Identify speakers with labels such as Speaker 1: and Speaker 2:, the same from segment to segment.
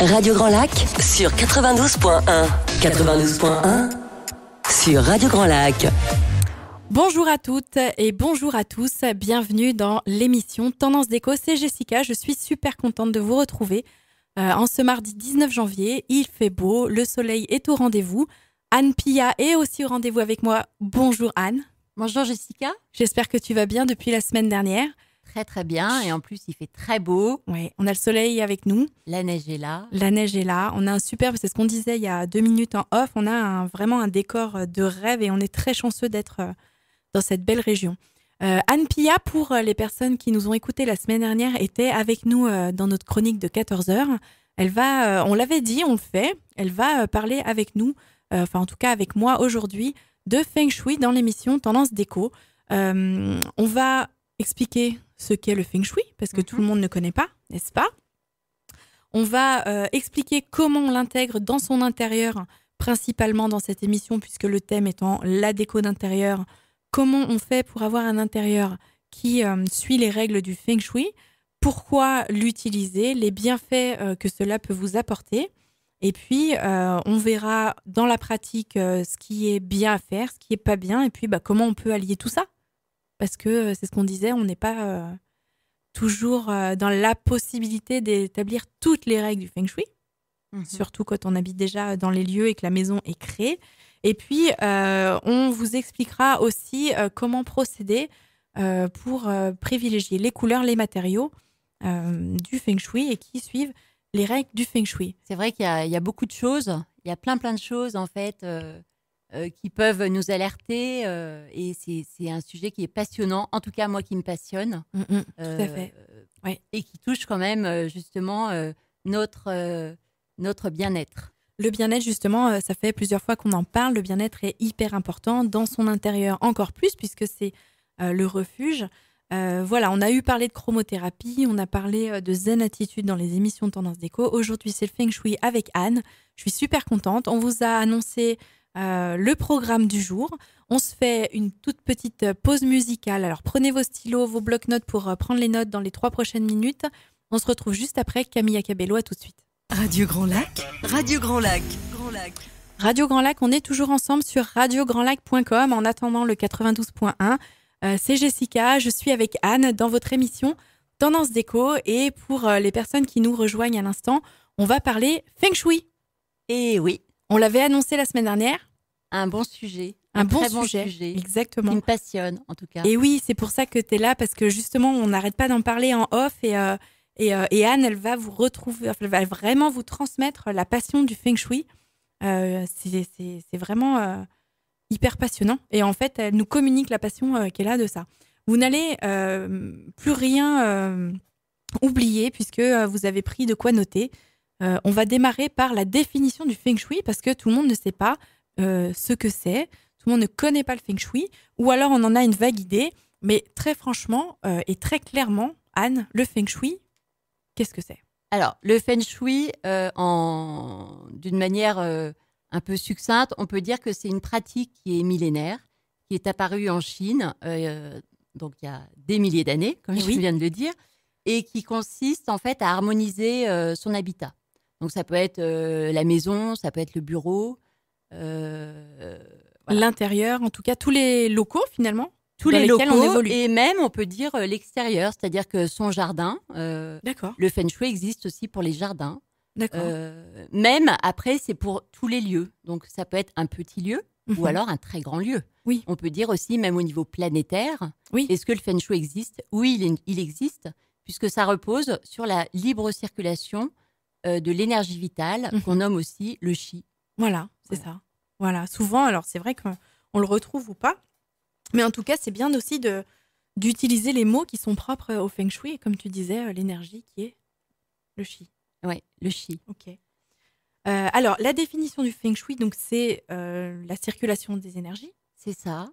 Speaker 1: Radio Grand Lac sur 92.1. 92.1 sur Radio Grand Lac.
Speaker 2: Bonjour à toutes et bonjour à tous. Bienvenue dans l'émission Tendance Déco. C'est Jessica. Je suis super contente de vous retrouver euh, en ce mardi 19 janvier. Il fait beau, le soleil est au rendez-vous. Anne Pilla est aussi au rendez-vous avec moi. Bonjour Anne. Bonjour Jessica. J'espère que tu vas bien depuis la semaine dernière très très bien et en plus il fait très beau. Oui, on a le soleil avec nous. La neige est là. La neige est là. On a un superbe, c'est ce qu'on disait il y a deux minutes en off, on a vraiment un décor euh, de rêve et on est très chanceux d'être euh, dans cette belle région. Euh, Anne Pia, pour les personnes qui nous ont écouté la semaine dernière, était avec nous dans notre chronique de 14 heures. Elle va, on l'avait dit, on le fait, elle va parler avec nous, enfin en tout cas avec moi aujourd'hui, de Feng Shui dans l'émission Tendance Déco. on va expliquer ce qu'est le feng shui, parce que tout le mhm. monde ne connaît pas, n'est-ce pas On va euh, expliquer comment on l'intègre dans son intérieur, principalement dans cette émission, puisque le thème étant la déco d'intérieur, comment on fait pour avoir un intérieur qui euh, suit les règles du feng shui, pourquoi l'utiliser, les bienfaits euh, que cela peut vous apporter. Et puis, on verra dans la pratique ce qui est bien à faire, ce qui est pas bien, et puis bah, comment on peut allier tout ça parce que euh, c'est ce qu'on disait, on n'est pas euh, toujours euh, dans la possibilité d'établir toutes les règles du feng shui, mhm. surtout quand on habite déjà dans les lieux et que la maison est créée. Et puis, on vous expliquera aussi comment procéder pour privilégier les couleurs, les matériaux du feng shui et qui suivent les
Speaker 1: règles du feng shui. C'est vrai qu'il y, a beaucoup de choses, il y a plein plein de choses en fait euh, qui peuvent nous alerter. Euh, et c'est un sujet qui est passionnant, en tout cas moi qui me passionne.
Speaker 2: Mm, mm, tout à euh, fait.
Speaker 1: Ouais. Et qui touche quand même justement notre,
Speaker 2: notre bien-être. Le bien-être, justement, ça fait plusieurs fois qu'on en parle. Le bien-être est hyper important dans son intérieur, encore plus puisque c'est le refuge. voilà, on a eu parlé de chromothérapie, on a parlé de zen attitude dans les émissions de Tendance Déco. Aujourd'hui, c'est le Feng Shui avec Anne. Je suis super contente. On vous a annoncé euh, le programme du jour. On se fait une toute petite euh, pause musicale. Alors prenez vos stylos, vos blocs-notes pour euh, prendre les notes dans les trois prochaines minutes. On se retrouve juste après Camilla Cabello. À tout de suite. Radio Grand Lac. Radio Grand Lac. Grand Lac. Radio Grand Lac, on est toujours ensemble sur radiograndlac.com en attendant le 92.1. c'est Jessica, je suis avec Anne dans votre émission Tendance déco et pour les personnes qui nous rejoignent à l'instant, on va parler Feng Shui. Et eh oui, on l'avait annoncé la semaine dernière. Un bon sujet. Un, très bon, sujet, Exactement. Qui me passionne, en tout cas. Et oui, c'est pour ça que tu es là, parce que justement, on n'arrête pas d'en parler en off. Et, euh, euh, Anne, elle va vous retrouver, va vraiment vous transmettre la passion du feng shui. Euh, c'est vraiment hyper passionnant. Et en fait, elle nous communique la passion qu'elle a de ça. Vous n'allez plus rien oublier, puisque vous avez pris de quoi noter. Euh, on va démarrer par la définition du feng shui parce que tout le monde ne sait pas euh, ce que c'est, tout le monde ne connaît pas le feng shui, ou alors on en a une vague idée, mais très franchement euh, et très clairement, Anne, le feng shui, qu'est-ce que c'est Alors, le feng shui,
Speaker 1: d'une manière un peu succincte, on peut dire que c'est une pratique qui est millénaire, qui est apparue en Chine, donc il y a des milliers d'années, comme eh je viens de le dire, et qui consiste en fait à harmoniser son habitat. Donc ça peut être euh, la maison, ça peut être le bureau. Euh, L'intérieur, en tout cas, tous les locaux finalement tous les locaux et même on peut dire euh, l'extérieur, c'est-à-dire que son jardin. Euh, le feng shui existe aussi pour les jardins. Euh, même après, c'est pour tous les lieux. Donc ça peut être un petit lieu ou mhm. alors un très grand lieu. Oui. On peut dire aussi même au niveau planétaire. Oui. Est-ce que le feng shui existe Oui, il, il, existe puisque ça repose sur la libre circulation euh,
Speaker 2: de l'énergie vitale mhm. qu'on nomme aussi le chi. Voilà, c'est ça. Voilà, souvent, alors c'est vrai qu'on le retrouve ou pas, mais en tout cas, c'est bien aussi de d'utiliser les mots qui sont propres au feng shui, comme tu disais, euh, l'énergie qui est le chi. Oui, le chi. Ok. Euh, alors, la définition du feng shui, donc c'est la circulation des énergies. C'est ça.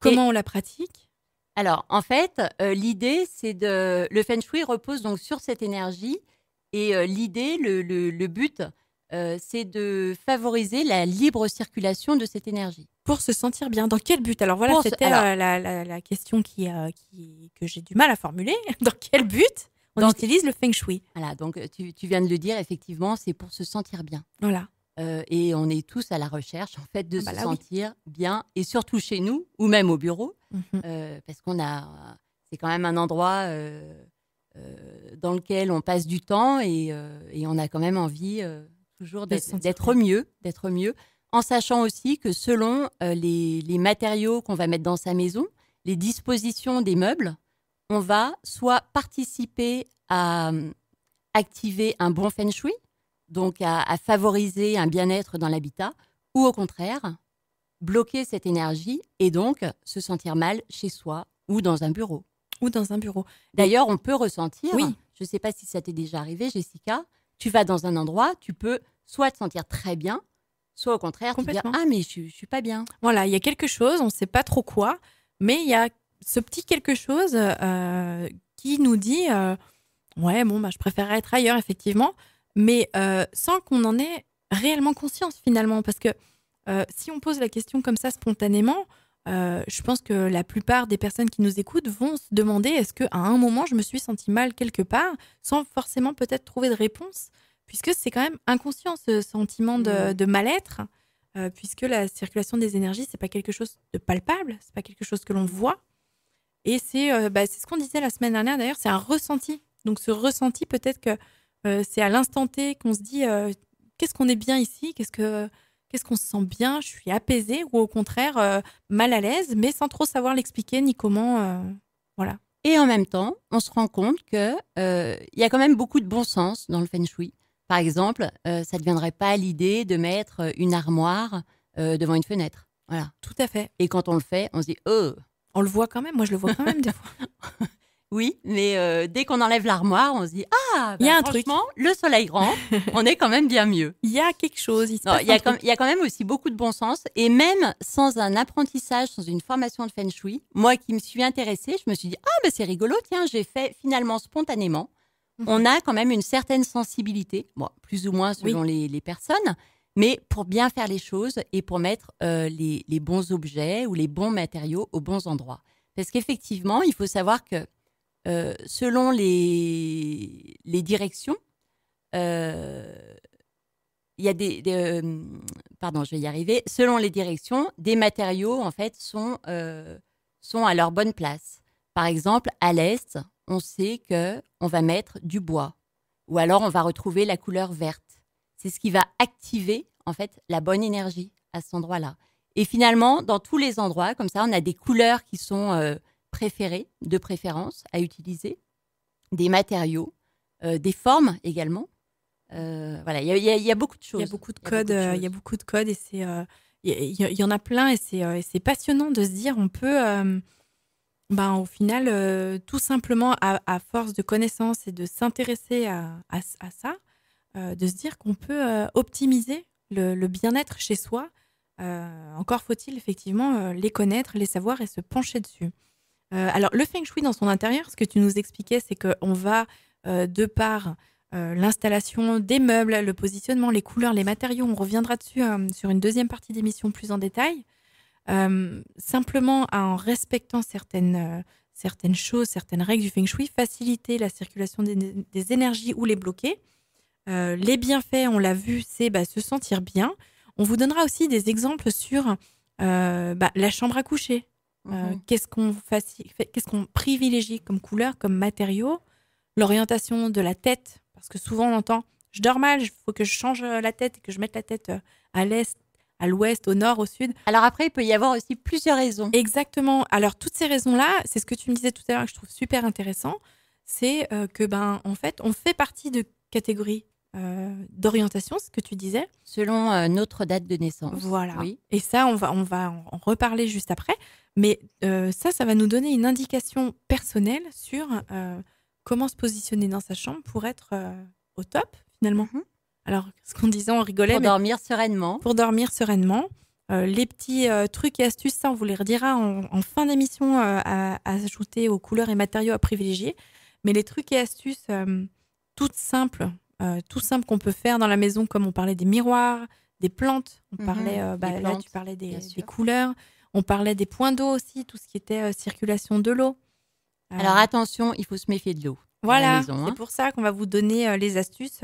Speaker 2: Comment on la pratique Alors, en fait,
Speaker 1: l'idée, c'est de. Le feng shui repose donc sur cette énergie et euh, l'idée, le, but, euh, c'est de favoriser la libre circulation de cette énergie.
Speaker 2: Pour se sentir bien, dans quel but Alors voilà, c'était euh, la, question qui, que j'ai du mal à formuler. Dans quel but on utilise le feng shui Voilà, donc tu, viens de le
Speaker 1: dire, effectivement, c'est pour se sentir bien. Voilà. et on est tous à la recherche, en fait, de ah bah se sentir bien, et surtout chez nous, ou même au bureau, mhm. parce qu'on a, c'est quand même un endroit euh, dans lequel on passe du temps et, euh, on a quand même envie euh, toujours d'être mieux, d'être mieux, en sachant aussi que selon les, matériaux qu'on va mettre dans sa maison, les dispositions des meubles, on va soit participer à activer un bon feng shui, donc à favoriser un bien-être dans l'habitat, ou au contraire, bloquer cette énergie et donc se sentir mal chez soi ou dans un bureau ou dans un bureau. D'ailleurs, on peut ressentir, oui. je ne sais pas si ça t'est déjà arrivé, Jessica, tu vas dans un endroit, tu peux soit te sentir très bien, soit au contraire, tu te dire Ah, mais je, ne suis pas bien.
Speaker 2: Voilà, il y a quelque chose, on ne sait pas trop quoi, mais il y a ce petit quelque chose euh, qui nous dit euh, Ouais, bon, bah, je préférerais être ailleurs, effectivement, mais euh, sans qu'on en ait réellement conscience, finalement, parce que si on pose la question comme ça spontanément, euh, je pense que la plupart des personnes qui nous écoutent vont se demander est-ce qu'à un moment je me suis senti mal quelque part sans forcément peut-être trouver de réponse puisque c'est quand même inconscient ce sentiment de, mmh. mal-être euh, puisque la circulation des énergies c'est pas quelque chose de palpable c'est pas quelque chose que l'on voit et c'est euh, bah, c'est ce qu'on disait la semaine dernière d'ailleurs c'est un ressenti donc ce ressenti peut-être que c'est à l'instant T qu'on se dit qu'est-ce qu'on est bien ici qu'est-ce que Qu'est-ce qu'on se sent bien Je suis apaisée ou au contraire euh, mal à l'aise, mais sans trop savoir l'expliquer ni comment. Euh, voilà. Et en même temps, on se rend compte que euh, il y a quand même beaucoup de bon sens dans le feng shui.
Speaker 1: Par exemple, ça ne deviendrait pas l'idée de mettre une armoire devant une fenêtre. Voilà. Tout à fait. Et quand on le fait, on se dit, oh, on le voit quand même, moi je le vois quand même des fois. Oui, mais euh, dès qu'on enlève l'armoire, on se dit ah, bien bah, y un franchement, le soleil grand, on est quand même bien mieux. Il y a quelque chose. Il, non, il, y a quand même aussi beaucoup de bon sens et même sans un apprentissage, sans une formation de feng shui, moi qui me suis intéressée, je me suis dit ah mais bah, c'est rigolo, tiens, j'ai fait finalement spontanément. Mhm. On a quand même une certaine sensibilité, plus ou moins selon les, personnes, mais pour bien faire les choses et pour mettre euh, les bons objets ou les bons matériaux aux bons endroits. Parce qu'effectivement, il faut savoir que euh, selon les, les directions, euh, il y a des, euh, pardon, je vais y arriver. Selon les directions, des matériaux en fait sont sont à leur bonne place. Par exemple, à l'est, on sait que on va mettre du bois, ou alors on va retrouver la couleur verte. C'est ce qui va activer en fait la bonne énergie à cet endroit-là. Et finalement, dans tous les endroits, comme ça, on a des couleurs qui sont préférés, de préférence, à utiliser, des matériaux, euh, des formes également.
Speaker 2: Euh, voilà, il y, a beaucoup de choses. Il y a beaucoup de codes, euh, il y a beaucoup de codes et c'est, il y, en a plein et c'est, passionnant de se dire on peut, ben, au final, tout simplement à, force de connaissances et de s'intéresser à, à, ça, de se dire qu'on peut optimiser le, bien-être chez soi. encore faut-il effectivement les connaître, les savoir et se pencher dessus. Euh, alors, le feng shui dans son intérieur, ce que tu nous expliquais, c'est qu'on va, euh, de par euh, l'installation des meubles, le positionnement, les couleurs, les matériaux, on reviendra dessus sur une deuxième partie d'émission plus en détail. simplement en respectant certaines, certaines choses, certaines règles du feng shui, faciliter la circulation des, énergies ou les bloquer. les bienfaits, on l'a vu, c'est bah, se sentir bien. On vous donnera aussi des exemples sur bah, la chambre à coucher, euh, mhm. qu'est-ce qu'on qu'est-ce qu'on privilégie comme couleur, comme matériau l'orientation de la tête, parce que souvent on entend je dors mal, il faut que je change euh, la tête et que je mette la tête euh, à l'est, à l'ouest, au nord, au sud. Alors après, il peut y avoir aussi plusieurs raisons. Exactement. Alors toutes ces raisons-là, c'est ce que tu me disais tout à l'heure que je trouve super intéressant, c'est que ben en fait on fait partie de catégories euh, d'orientation, ce que tu disais. Selon euh, notre date de naissance. Voilà. Et ça, on va, on va en reparler juste après. Mais euh, ça, ça va nous donner une indication personnelle sur comment se positionner dans sa chambre pour être au top, finalement. Mhm. Alors, ce qu'on disait, on rigolait. Pour dormir sereinement. Pour dormir sereinement. les petits trucs et astuces, ça, on vous les redira en, fin d'émission à, ajouter aux couleurs et matériaux à privilégier. Mais les trucs et astuces toutes simples euh, tout simple qu'on peut faire dans la maison, comme on parlait des miroirs, des plantes. On mhm. parlait, euh, bah, là, tu parlais des, couleurs. On parlait des points d'eau aussi, tout ce qui était euh, circulation de l'eau. Alors attention, il faut se méfier de l'eau. Voilà, c'est hein. pour ça qu'on va vous donner les astuces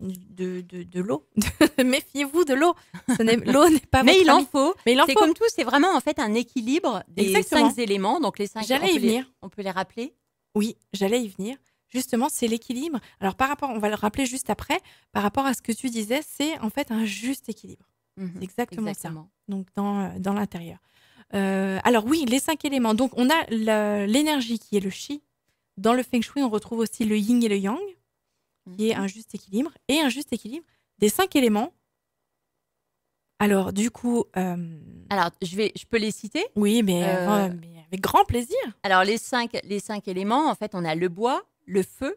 Speaker 2: de, l'eau. Méfiez-vous de l'eau. L'eau n'est pas. Mais il, en faut. Mais il en faut. comme tout, c'est vraiment en fait un équilibre des cinq
Speaker 1: éléments. Donc les cinq. J'allais y venir.
Speaker 2: on peut les rappeler. Oui, j'allais y venir justement, c'est l'équilibre. Alors, par rapport, on va le rappeler juste après, par rapport à ce que tu disais, c'est en fait un juste équilibre. Mmh exactement, ça. Donc, dans, euh, dans l'intérieur. Euh, alors, oui, les cinq éléments. Donc, on a l'énergie qui est le chi. Dans le feng shui, on retrouve aussi le yin et le yang, qui est mmh un juste équilibre. Et un juste équilibre des cinq éléments. Alors, du coup. Euh, alors, je, vais, je peux les citer Oui, mais, mais avec grand plaisir. Alors, les cinq, les
Speaker 1: cinq éléments, en fait, on a le bois, le feu,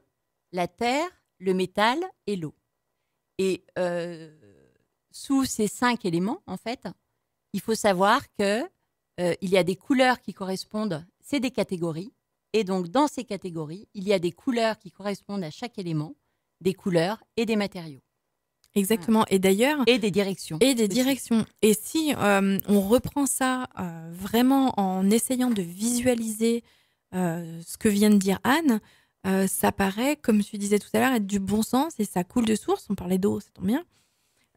Speaker 1: la terre, le métal et l'eau. Et euh, sous ces cinq éléments, en fait, il faut savoir que euh, il y a des couleurs qui correspondent, c'est des catégories, et donc dans ces catégories, il y a des couleurs qui correspondent à chaque élément, des couleurs et des matériaux.
Speaker 2: Exactement. Et d'ailleurs. Et des directions. Et des directions. Et si euh, on reprend ça vraiment en essayant de visualiser ce que vient de dire Anne, euh, ça paraît, comme tu disais tout à l'heure, être du bon sens et ça coule de source. On parlait d'eau, ça tombe bien.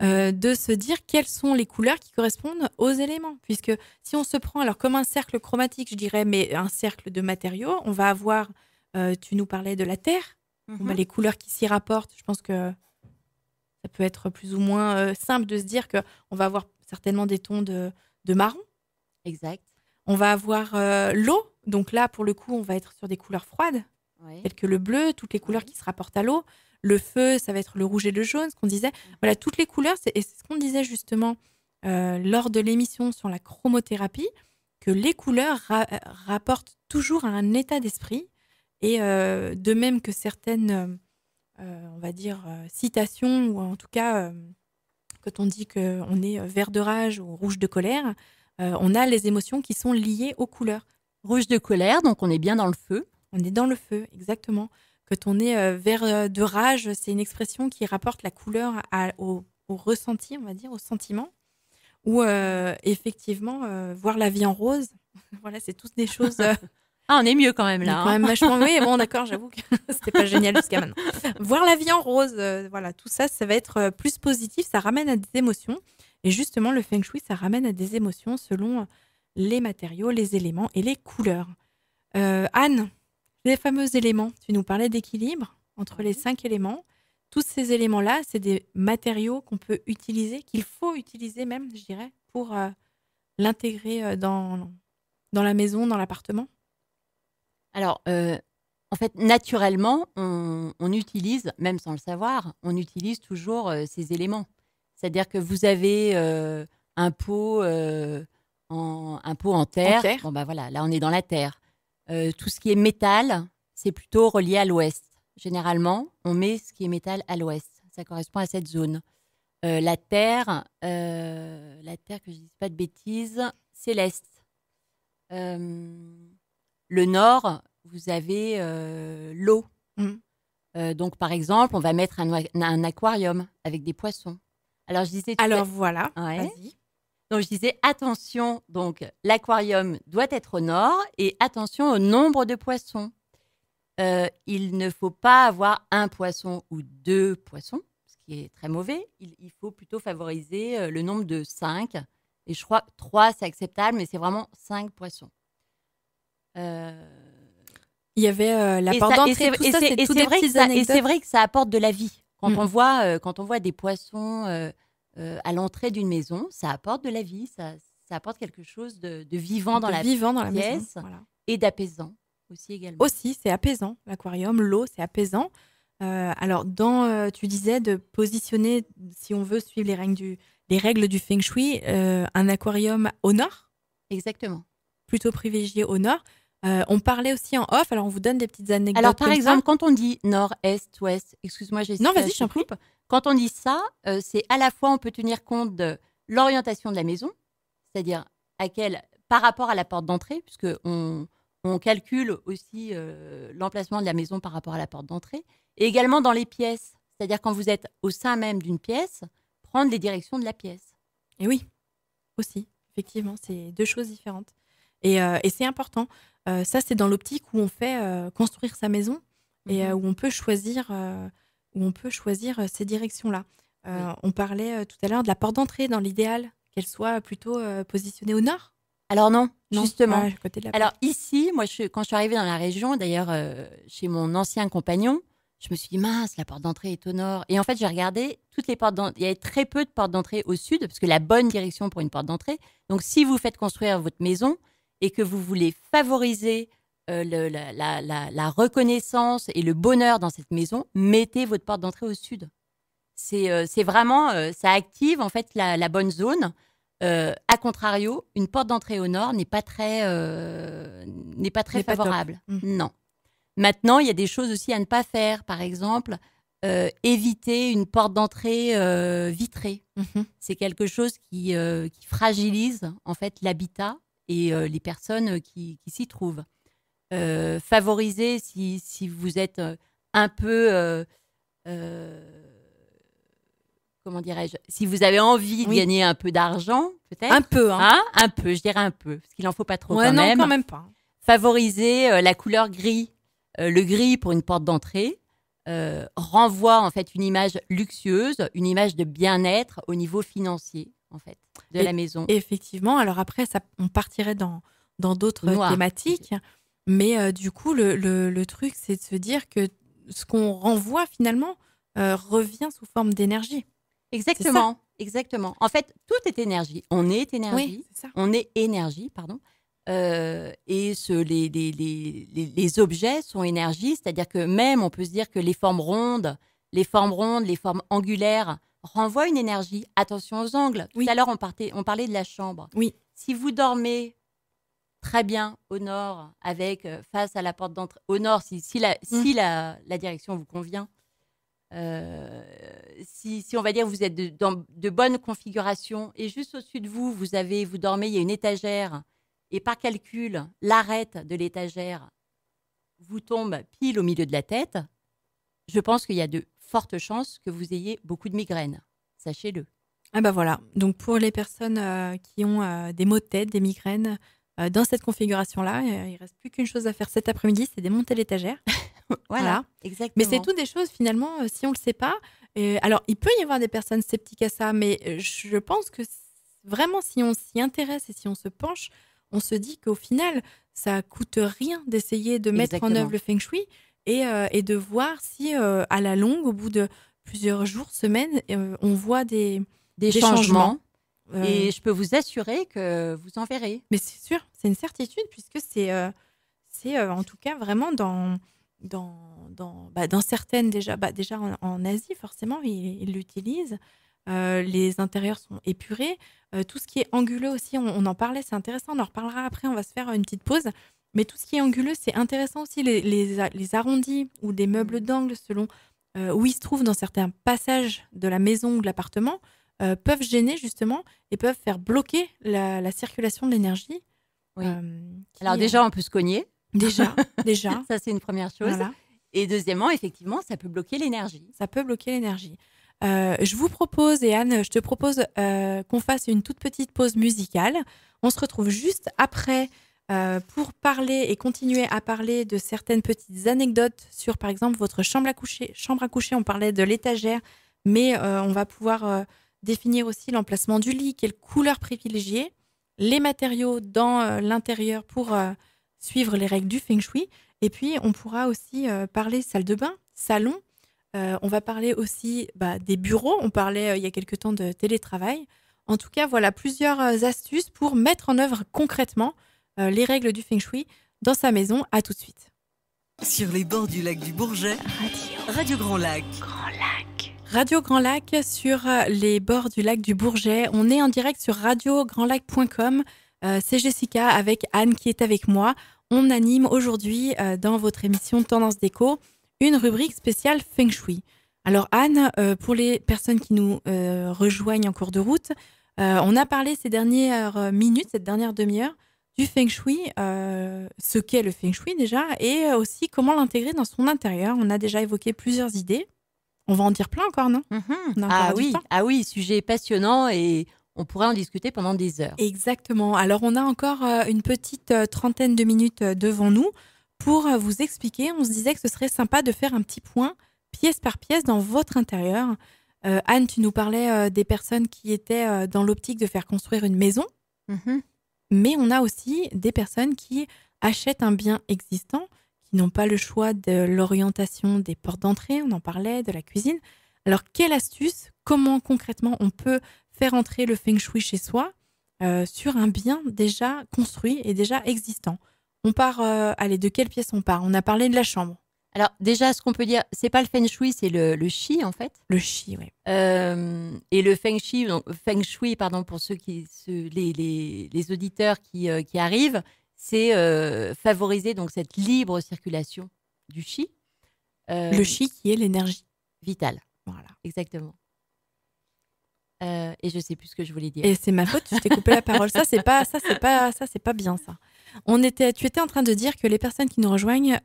Speaker 2: Euh, de se dire quelles sont les couleurs qui correspondent aux éléments. Puisque si on se prend alors comme un cercle chromatique, je dirais, mais un cercle de matériaux, on va avoir, euh, tu nous parlais de la Terre, bah, mhm. les couleurs qui s'y rapportent. Je pense que ça peut être plus ou moins simple de se dire qu'on va avoir certainement des tons de marron. Exact. On va avoir l'eau, donc là, pour le coup, on va être sur des couleurs froides tel que le bleu, toutes les couleurs qui se rapportent à l'eau. Le feu, ça va être le rouge et le jaune, ce qu'on disait. Voilà, toutes les couleurs, et c'est ce qu'on disait justement euh, lors de l'émission sur la chromothérapie, que les couleurs euh, rapportent toujours à un état d'esprit. Et euh, de même que certaines, on va dire, citations, ou en tout cas, quand on dit qu'on est vert de rage ou rouge de colère, on a les émotions qui sont liées aux couleurs. Rouge de colère, donc on est bien dans le feu on est dans le feu, exactement. Quand on est euh, vert euh, de rage, c'est une expression qui rapporte la couleur au, ressenti, on va dire, au sentiment. Ou euh, effectivement, voir la vie en rose, voilà, c'est toutes des choses. ah, on est mieux quand même là. Quand hein. oui, bon, d'accord, j'avoue que c'était pas génial jusqu'à maintenant. Voir la vie en rose, voilà, tout ça, ça va être plus positif, ça ramène à des émotions. Et justement, le feng shui, ça ramène à des émotions selon les matériaux, les éléments et les couleurs. Anne, les fameux éléments, tu nous parlais d'équilibre entre les mhm. cinq éléments. Tous ces éléments-là, c'est des matériaux qu'on peut utiliser, qu'il faut utiliser même, je dirais, pour euh, l'intégrer euh, dans, dans la maison, dans l'appartement Alors,
Speaker 1: euh, en fait, naturellement, on, utilise, même sans le savoir, on utilise toujours ces éléments. C'est-à-dire que vous avez un pot, en, un pot terre. En terre. Bon, bah voilà, là, on est dans la terre. Euh, tout ce qui est métal, c'est plutôt relié à l'ouest. Généralement, on met ce qui est métal à l'ouest. Ça correspond à cette zone. Euh, la terre, euh, la terre que je ne dis pas de bêtises, c'est l'est. le nord, vous avez l'eau. Mmh. donc, par exemple, on va mettre un, aquarium avec des poissons. Alors, je disais. Alors, voilà. Vas-y. Donc je disais attention, donc l'aquarium doit être au nord et attention au nombre de poissons. Euh, il ne faut pas avoir un poisson ou deux poissons, ce qui est très mauvais. Il, faut plutôt favoriser euh, le nombre de cinq. Et je crois trois, c'est acceptable, mais c'est vraiment cinq poissons. Euh, il y avait la porte Et c'est vrai, que ça, apporte de la vie. Quand, mm. on voit, quand on voit des poissons euh, à l'entrée d'une maison, ça apporte de la vie, ça, apporte quelque chose de, vivant dans la vivant dans la maison,
Speaker 2: et d'apaisant aussi également. Aussi, c'est apaisant. L'aquarium, l'eau, c'est apaisant. Euh, alors, dans, euh, tu disais de positionner, si on veut suivre les règles du, feng shui, un aquarium au nord. Exactement. Plutôt privilégié au nord. on parlait aussi en off, alors on vous donne des petites anecdotes. Alors par exemple, quand
Speaker 1: on dit nord, est, ouest, excuse-moi, j'ai Non, vas-y, je coupe. Quand on dit ça, euh, c'est à la fois on peut tenir compte de l'orientation de la maison, c'est-à-dire à quel par rapport à la porte d'entrée, puisque on, calcule aussi euh, l'emplacement de la maison par rapport à la porte d'entrée, et également dans les pièces, c'est-à-dire quand vous êtes au sein même d'une pièce, prendre les directions de la pièce. Et oui, aussi,
Speaker 2: effectivement, c'est deux choses différentes. Et, euh, c'est important. ça, c'est dans l'optique où on fait construire sa maison et mhm. où on peut choisir où on peut choisir euh, ces directions-là. Euh, on parlait euh, tout à l'heure de la porte d'entrée dans l'idéal, qu'elle soit plutôt positionnée au nord. Alors non, justement. Ah, Alors ici, moi, quand je suis arrivée
Speaker 1: dans la région, d'ailleurs, chez mon ancien compagnon, je me suis dit, mince, la porte d'entrée est au nord. Et en fait, j'ai regardé toutes les portes Il y avait très peu de portes d'entrée au sud, parce que la bonne direction pour une porte d'entrée. Donc, si vous faites construire votre maison et que vous voulez favoriser euh, la, reconnaissance et le bonheur dans cette maison, mettez votre porte d'entrée au sud. C'est euh, vraiment, euh, ça active en fait la, bonne zone. a contrario, une porte d'entrée au nord n'est pas très, n'est pas très favorable. Mmh. Non. Maintenant, il y a des choses aussi à ne pas faire. Par exemple, éviter une porte d'entrée vitrée. Mmh. C'est quelque chose qui, fragilise en fait l'habitat et les personnes qui s'y trouvent. Euh, favoriser si, vous êtes euh, un peu. Euh, comment dirais-je Si vous avez envie de gagner un peu d'argent, peut-être. Un peu, hein. hein. un peu, je dirais un peu, parce qu'il n'en faut pas trop quand quand non, même. quand même pas. Favoriser la couleur gris. le gris pour une porte d'entrée. renvoie en fait une image luxueuse, une image de bien-être au niveau financier en fait de la maison.
Speaker 2: Effectivement, alors après on partirait dans dans d'autres thématiques. Mais euh, du coup, le, truc, c'est de se dire que ce qu'on renvoie finalement euh, revient sous forme d'énergie. Exactement, exactement. En fait, tout est énergie. On est énergie. on est énergie,
Speaker 1: pardon. Euh, et ce, les, objets sont énergie, c'est-à-dire que même on peut se dire que les formes rondes, les formes rondes, les formes angulaires renvoient une énergie. Attention aux angles. Oui. Tout à l'heure, on, on, parlait de la chambre. Oui. Si vous dormez très bien au nord, avec euh, face à la porte d'entrée. Au nord, si, la, mmh. si la, direction vous convient, euh, si, si, on va dire vous êtes dans de bonnes configurations et juste au-dessus de vous, vous avez, vous dormez, il y a une étagère et par calcul, l'arête de l'étagère vous tombe pile au milieu de la tête. Je pense qu'il y a de fortes chances que vous ayez
Speaker 2: beaucoup de migraines. Sachez-le. Ah ben voilà. Donc pour les personnes euh, qui ont des maux de tête, des migraines, euh, dans cette configuration-là. Euh, il reste plus qu'une chose à faire cet après-midi, c'est démonter l'étagère. voilà, exactement. Mais c'est tout des choses finalement, euh, si on ne le sait pas. alors, il peut y avoir des personnes sceptiques à ça, mais je pense que vraiment, si on s'y intéresse et si on se penche, on se dit qu'au final, ça coûte rien d'essayer de mettre en œuvre le feng shui et, et de voir si, à la longue, au bout de plusieurs jours, semaines, on voit des, des, changements et je peux vous assurer que vous en verrez. Mais c'est sûr, c'est une certitude, puisque c'est, euh, euh, en tout cas vraiment dans, dans, dans, bah, dans certaines déjà, bah, déjà en, Asie, forcément, ils l'utilisent. Euh, les intérieurs sont épurés. tout ce qui est anguleux aussi, on, en parlait, c'est intéressant, on en reparlera après, on va se faire une petite pause. Mais tout ce qui est anguleux, c'est intéressant aussi, les, les, les arrondis ou des meubles mm. d'angle selon où ils se trouvent dans certains passages de la maison ou de l'appartement. Euh, peuvent gêner justement et peuvent faire bloquer la, circulation de l'énergie. Euh, Alors euh, déjà, on peut se cogner. Déjà, déjà. ça,
Speaker 1: c'est une première chose. Et deuxièmement, effectivement, ça peut bloquer l'énergie. Ça peut bloquer l'énergie.
Speaker 2: je vous propose, et Anne, je te propose qu'on fasse une toute petite pause musicale. On se retrouve juste après pour parler et continuer à parler de certaines petites anecdotes sur, par exemple, votre chambre à coucher. Chambre à coucher, on parlait de l'étagère, mais on va pouvoir définir aussi l'emplacement du lit, quelle couleur privilégier, les matériaux dans euh, l'intérieur pour euh, suivre les règles du feng shui. Et puis, on pourra aussi euh, parler salle de bain, salon. on va parler aussi bah, des bureaux. On parlait il y a quelque temps de télétravail. En tout cas, voilà plusieurs astuces pour mettre en œuvre concrètement les règles du feng shui dans sa maison. À tout de suite.
Speaker 1: Sur les bords du lac du Bourget, Radio, Grand Lac. Grand Lac.
Speaker 2: Radio Grand Lac sur euh, les bords du lac du Bourget. On est en direct sur radiograndlac.com. Euh, c'est Jessica avec Anne qui est avec moi. On anime aujourd'hui euh, dans votre émission Tendance déco une rubrique spéciale Feng Shui. Alors Anne, pour les personnes qui nous rejoignent en cours de route, on a parlé ces dernières minutes, cette dernière demi-heure, du Feng Shui, ce qu'est le Feng Shui déjà, et aussi comment l'intégrer dans son intérieur. On a déjà évoqué plusieurs idées. On va en dire plein encore, non mhm. Ah oui, ah oui, sujet passionnant et on pourrait en discuter pendant des heures. Exactement. Alors on a encore euh, une petite euh, trentaine de minutes euh, devant nous pour vous expliquer. On se disait que ce serait sympa de faire un petit point pièce par pièce dans votre intérieur. Anne, tu nous parlais des personnes qui étaient dans l'optique de faire construire une maison, mhm. mais on a aussi des personnes qui achètent un bien existant n'ont pas le choix de l'orientation des portes d'entrée, on en parlait, de la cuisine. Alors, quelle astuce Comment concrètement on peut faire entrer le feng shui chez soi euh, sur un bien déjà construit et déjà existant On part, euh, allez, de quelle pièce on part On a parlé de la chambre. Alors déjà, ce qu'on peut dire, c'est pas le feng shui, c'est le, chi en fait. Le chi, oui.
Speaker 1: Euh, et le feng shui, feng shui, pardon, pour ceux qui, les, auditeurs qui arrivent, c'est euh, favoriser donc cette libre circulation du chi. Euh, le chi qui est l'énergie vitale. Voilà, exactement. Euh, et je sais plus ce que je voulais dire. Et c'est ma faute, je t'ai coupé la parole. Ça c'est pas ça c'est pas
Speaker 2: ça c'est pas bien ça. On était tu étais en train de dire que les personnes qui nous rejoignent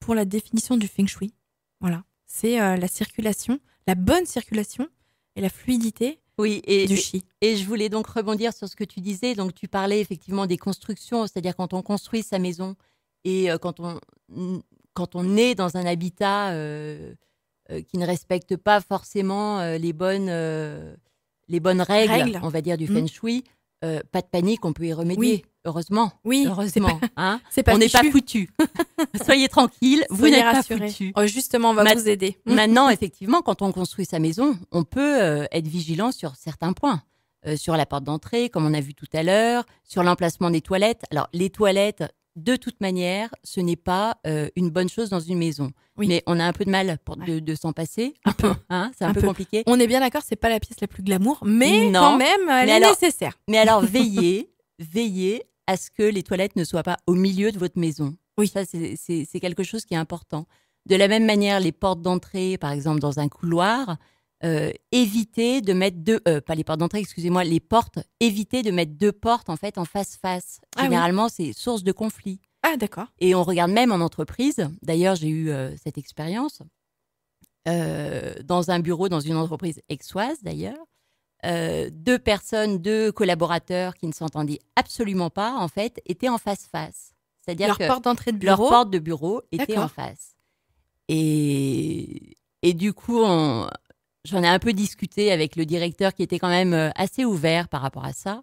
Speaker 2: pour la définition du feng shui, voilà, c'est la circulation, la bonne circulation et la fluidité oui, et, du Et, je voulais donc rebondir sur ce que tu disais. Donc,
Speaker 1: tu parlais effectivement des constructions, c'est-à-dire quand on construit sa maison et euh, quand, on, quand on est dans un habitat euh, euh, qui ne respecte pas forcément les bonnes, les bonnes règles, on va dire, du mmh. feng shui. Euh, pas de panique, on peut y remédier. Heureusement. Oui. Heureusement. Hein. on n'est pas foutu. Soyez tranquille, vous n'êtes pas foutu. Oh, justement, on va vous aider. Maintenant, effectivement, quand on construit sa maison, on peut euh, être vigilant sur certains points. Euh, sur la porte d'entrée, comme on a vu tout à l'heure, sur l'emplacement des toilettes. Alors, les toilettes, de toute manière, ce n'est pas euh, une bonne chose dans une maison. Mais on a un peu de mal pour de, s'en passer. Hein, c'est un, peu, compliqué. On est bien d'accord, c'est pas la pièce la plus glamour, mais quand même, elle est nécessaire. Mais alors, veillez, veillez à ce que les toilettes ne soient pas au milieu de votre maison. Oui. Ça, c'est quelque chose qui est important. De la même manière, les portes d'entrée, par exemple, dans un couloir, euh, éviter de mettre deux, euh, pas les portes d'entrée, excusez-moi, les portes, éviter de mettre deux portes en fait en face-face. Ah Généralement, c'est source de conflit. Ah d'accord. Et on regarde même en entreprise. D'ailleurs, j'ai eu euh, cette expérience dans un bureau, dans une entreprise exoise d'ailleurs. deux personnes, deux collaborateurs qui ne s'entendaient absolument pas, en fait, étaient en face-face. C'est-à-dire leur que porte d'entrée de bureau. Leur de bureau était en face. Et, et du coup, on, j'en ai un peu discuté avec le directeur qui était quand même euh, assez ouvert par rapport à ça.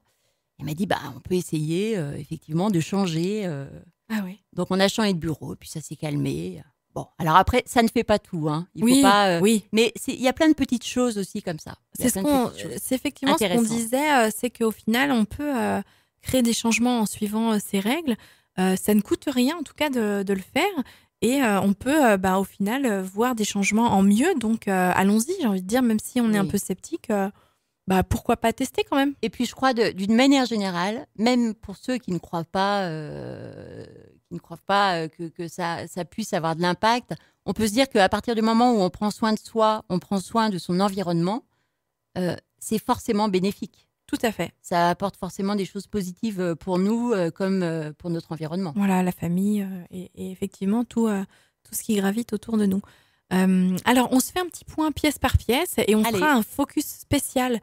Speaker 1: Il m'a dit bah on peut essayer euh, effectivement de changer. Euh, ah oui. Donc on a changé de bureau, puis ça s'est calmé. Bon, alors après ça ne fait pas tout, hein. oui, oui. Mais il y a plein de petites choses aussi comme ça. C'est ce qu'on,
Speaker 2: effectivement ce qu'on disait, c'est qu'au final on peut créer des changements en suivant ces règles. ça ne coûte rien en tout cas de, de le faire et euh, on peut, euh, bah, au final, euh, voir des changements en mieux. Donc, allons-y, j'ai envie de dire, même si on est un peu sceptique. Bah, pourquoi pas tester quand même Et puis je crois d'une manière générale,
Speaker 1: même pour ceux qui ne croient pas, qui ne pas que, ça, puisse avoir de l'impact, on peut se dire qu'à partir du moment où on prend soin de soi, on prend soin de son environnement, c'est forcément bénéfique. Tout à fait. Ça apporte forcément des choses positives
Speaker 2: euh, pour nous euh, comme euh, pour notre environnement. Voilà, la famille et, effectivement tout, tout ce qui gravite autour de nous. alors, on se fait un petit point pièce par pièce et on fera un focus spécial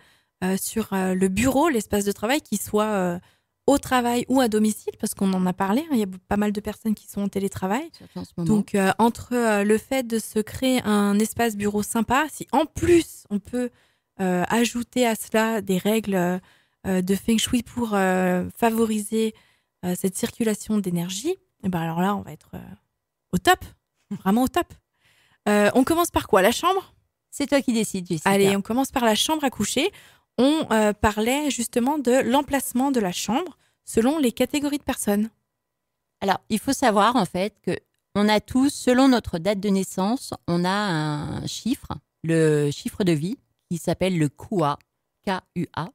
Speaker 2: sur le bureau, l'espace de travail, qui soit au travail ou à domicile, parce qu'on en a parlé. Hein, il y a pas mal de personnes qui sont en télétravail. En ce Donc, entre le fait de se créer un espace bureau sympa, si en plus on peut euh, ajouter à cela des règles euh, de feng shui pour euh, favoriser cette circulation d'énergie, et eh ben alors là, on va être au top, vraiment au top. on commence par quoi La chambre C'est toi qui décides, Jessica. Allez, on commence par la chambre à coucher. On parlait justement de l'emplacement de la chambre selon les catégories de personnes. Alors, il faut savoir en fait que on a
Speaker 1: tous, selon notre date de naissance, on a un chiffre, le chiffre de vie, qui s'appelle le KUA. K-U-A.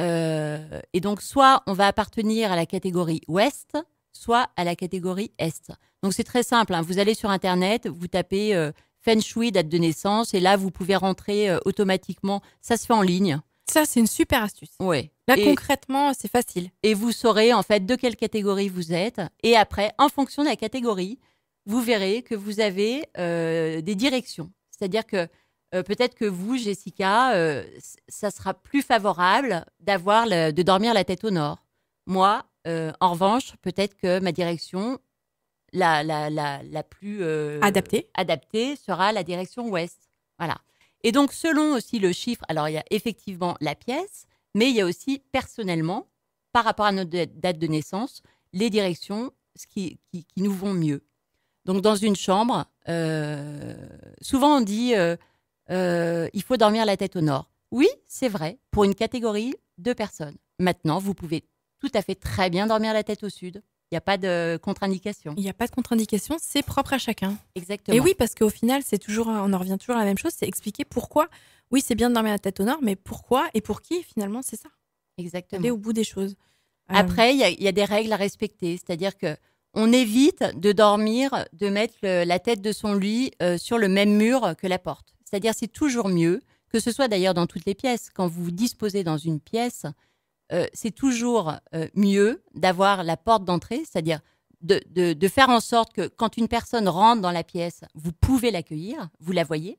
Speaker 1: Euh, et donc, soit on va appartenir à la catégorie Ouest, soit à la catégorie Est. Donc, c'est très simple. Hein. Vous allez sur Internet, vous tapez euh, Feng Shui, date de naissance, et là, vous pouvez rentrer euh, automatiquement. Ça se fait en ligne. Ça, c'est une super astuce. Oui. Là, concrètement, c'est facile. Et vous saurez, en fait, de quelle catégorie vous êtes. Et après, en fonction de la catégorie, vous verrez que vous avez des directions. C'est-à-dire que euh, peut-être que vous, Jessica, euh, ça sera plus favorable d'avoir de dormir la tête au nord. Moi, euh, en revanche, peut-être que ma direction la, plus adaptée. adaptée sera la direction ouest. Voilà. Et donc, selon aussi le chiffre, alors il y a effectivement la pièce, mais il y a aussi personnellement, par rapport à notre date de naissance, les directions qui, qui, qui nous vont mieux. Donc, dans une chambre, souvent on dit euh, il faut dormir la tête au nord. Oui, c'est vrai, pour une catégorie de personnes. Maintenant, vous pouvez tout à fait très bien dormir la tête au sud. Il n'y a pas de contre-indication. Il n'y a pas de contre-indication, c'est propre
Speaker 2: à chacun. Exactement. Et oui, parce qu'au final, c'est toujours, on en revient toujours à la même chose, c'est expliquer pourquoi. Oui, c'est bien de dormir la tête au nord, mais pourquoi et pour qui finalement, c'est ça. Exactement. au bout des choses.
Speaker 1: Euh, Après, il y, a des règles à respecter, c'est-à-dire que on évite de dormir, de mettre la tête de son lit euh, sur le même mur que la porte. C'est-à-dire c'est toujours mieux, que ce soit d'ailleurs dans toutes les pièces, quand vous vous disposez dans une pièce, euh, c'est toujours euh, mieux d'avoir la porte d'entrée, c'est-à-dire de, faire en sorte que quand une personne rentre dans la pièce, vous pouvez l'accueillir, vous la voyez.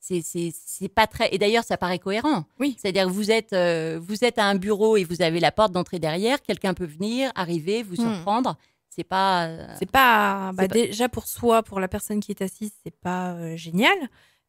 Speaker 1: C'est pas très. Et d'ailleurs, ça paraît cohérent. Oui. C'est-à-dire vous êtes euh, vous êtes à un bureau et vous avez la porte d'entrée derrière.
Speaker 2: Quelqu'un peut venir, arriver, vous hmm. surprendre. C'est pas. C'est bah, pas, Déjà pour soi, pour la personne qui est assise, c'est pas génial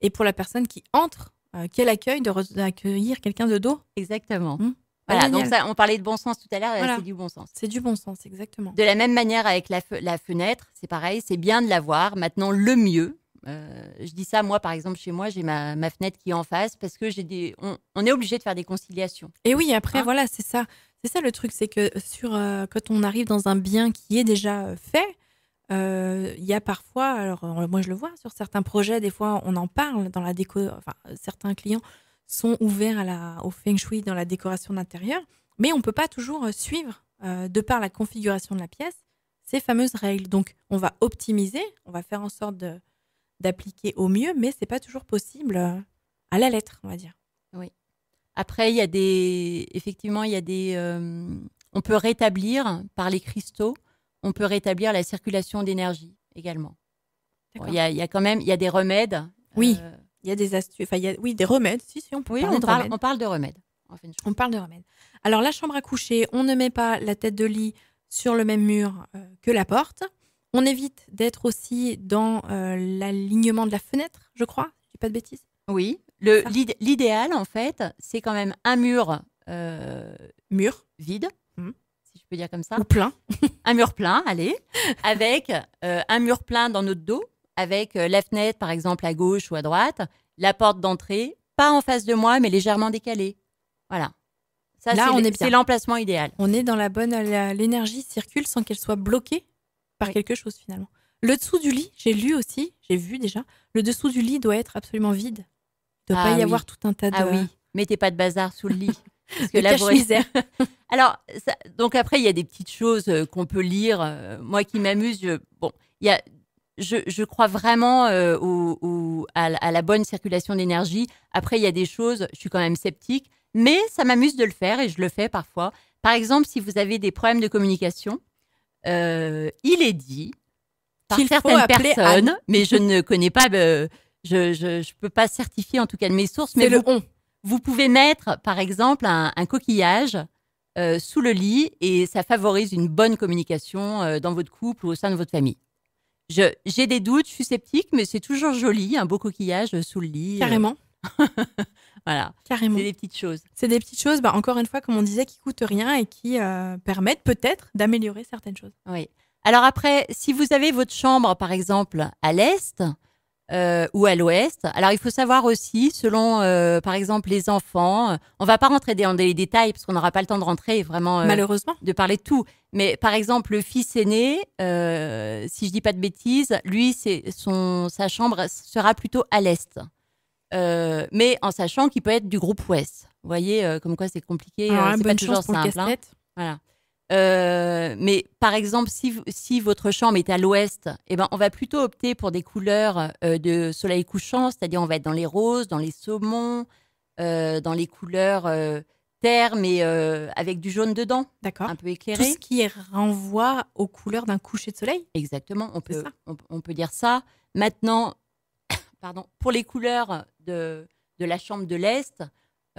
Speaker 2: et pour la personne qui entre, euh, qu'elle accueille, d'accueillir quelqu'un de dos. Exactement. Hmm. Voilà, ah, donc ça,
Speaker 1: on parlait de bon sens tout à l'heure, euh, c'est
Speaker 2: du bon sens. C'est du bon sens, exactement. De
Speaker 1: la même manière avec la, fenêtre, c'est pareil, c'est bien de l'avoir. Maintenant, le mieux, euh, je dis ça, moi, par exemple, chez moi, j'ai ma, fenêtre qui est en face parce que j'ai des, on, est obligé de faire des conciliations.
Speaker 2: Et oui, après, hein voilà, c'est ça. C'est ça le truc, c'est que sur, euh, quand on arrive dans un bien qui est déjà fait, euh, il y a parfois, alors euh, moi je le vois sur certains projets, des fois on en parle dans la déco, enfin certains clients sont ouverts à la, au feng shui dans la décoration d'intérieur, mais on ne peut pas toujours euh, suivre, de par la configuration de la pièce, ces fameuses règles. Donc, on va optimiser, on va faire en sorte d'appliquer au mieux, mais ce n'est pas toujours possible à la lettre, on va dire. Oui. Après, il y a des. Effectivement, il y a des. on
Speaker 1: peut rétablir par les cristaux on peut rétablir la circulation d'énergie également. Il y, a, quand même il y a des remèdes. Oui, euh, il y a des astuces. Enfin, oui, des remèdes.
Speaker 2: Si, si, on peut on, parle, de remèdes. on parle de remèdes. Alors, la chambre à coucher, on ne met pas la tête de lit sur le même mur euh, que la porte. On évite d'être aussi dans euh, l'alignement de la fenêtre, je crois. Je dis pas de bêtises. Oui. L'idéal,
Speaker 1: en fait, c'est quand même un mur. mur. Vide. Hum dire comme ça. Ou plein. un mur plein, allez. Avec euh, un mur plein dans notre dos, avec euh, la fenêtre, par exemple, à gauche ou à droite, la porte d'entrée, pas en face de moi, mais légèrement décalée. Voilà. Ça, Là, c'est
Speaker 2: l'emplacement idéal. On est dans la bonne. L'énergie circule sans qu'elle soit bloquée par quelque chose, finalement. Le dessous du lit, j'ai lu aussi, j'ai vu déjà, le dessous du lit doit être absolument vide. Il ne doit ah pas y avoir tout un tas ah de. Ah oui,
Speaker 1: mettez pas de bazar sous le lit.
Speaker 2: de la alors,
Speaker 1: donc après, il y a des petites choses euh, qu'on peut lire. Euh, moi qui m'amuse, je, bon, je, crois vraiment euh, à, la bonne circulation d'énergie. Après, il y a des choses, je suis quand même sceptique, mais ça m'amuse de le faire et je le fais parfois. Par exemple, si vous avez des problèmes de communication, il est dit par certaines personnes, mais je ne connais pas, je ne peux pas certifier en tout cas de mes sources, mais vous, le on. vous pouvez mettre, par exemple, un coquillage euh, sous le lit et ça favorise une bonne communication euh, dans votre couple ou au sein de votre famille. J'ai
Speaker 2: des doutes, je suis sceptique, mais c'est toujours joli, un beau coquillage sous le lit. Euh. Carrément. voilà. Carrément. C'est des petites choses. C'est des petites choses, bah, encore une fois, comme on disait, qui coûtent rien et qui permettent peut-être d'améliorer certaines choses. Oui. Alors après, si vous avez votre chambre, par
Speaker 1: exemple, à l'est, euh, ou à l'ouest. Alors il faut savoir aussi, selon euh, par exemple les enfants, euh, on va pas rentrer dans les détails parce qu'on n'aura pas le temps de rentrer vraiment malheureusement de parler de tout. Mais par exemple le fils aîné, si je dis pas de bêtises, lui c'est son sa chambre sera plutôt à l'est, mais en sachant qu'il peut être du groupe ouest. Vous voyez comme quoi c'est compliqué, hein, c'est pas toujours simple. Hein. Voilà. Euh, mais par exemple, si, votre chambre est à l'ouest, eh ben, on va plutôt opter pour des couleurs euh, de soleil couchant, c'est-à-dire on va être dans les roses, dans les saumons, euh, dans les couleurs terre, mais avec du jaune dedans, D'accord. un peu éclairé. Tout ce qui renvoie aux couleurs d'un coucher de soleil. Exactement, on peut, on, peut dire ça. Maintenant, pardon, pour les couleurs de, de la chambre de l'Est,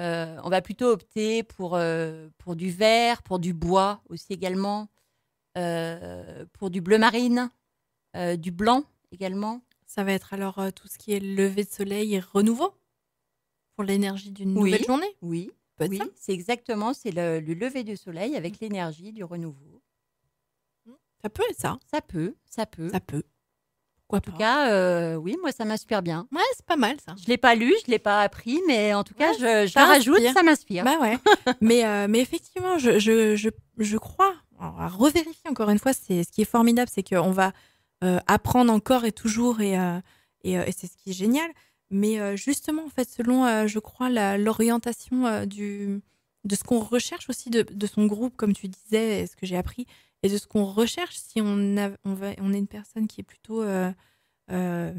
Speaker 1: euh, on va plutôt opter pour, euh, pour du vert, pour du bois aussi également, euh, pour du bleu marine, du blanc
Speaker 2: également. Ça va être alors tout ce qui est lever de soleil et renouveau pour l'énergie d'une nouvelle journée
Speaker 1: Oui, oui c'est exactement, c'est le, lever du soleil avec mm. l'énergie du renouveau. Ça peut être ça. Ça peut, ça peut. Ça peut en tout cas, euh, oui, moi, ça m'inspire bien. Ouais, c'est pas mal ça. Je l'ai
Speaker 2: pas lu, je l'ai pas
Speaker 1: appris, mais en tout
Speaker 2: cas, je, rajoute, ça m'inspire. Bah ouais. mais, euh, mais effectivement, je, je, je, je crois, à revérifier encore une fois, c'est ce qui est formidable, c'est qu'on va euh, apprendre encore et toujours, et, et, et c'est ce qui est génial. Mais justement, en fait, selon, je crois, l'orientation du de ce qu'on recherche aussi de, de, son groupe, comme tu disais, ce que j'ai appris, et de ce qu'on recherche. Si on, on, est une personne qui est plutôt. Euh, euh,